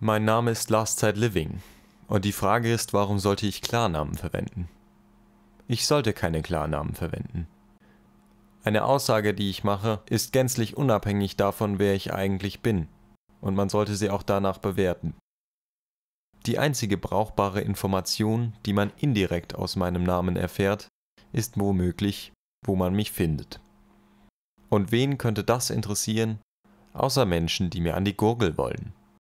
Mein Name ist Last Side Living und die Frage ist, warum sollte ich Klarnamen verwenden? Ich sollte keine Klarnamen verwenden. Eine Aussage, die ich mache, ist gänzlich unabhängig davon, wer ich eigentlich bin, und man sollte sie auch danach bewerten. Die einzige brauchbare Information, die man indirekt aus meinem Namen erfährt, ist womöglich, wo man mich findet. Und wen könnte das interessieren, außer Menschen, die mir an die Gurgel wollen?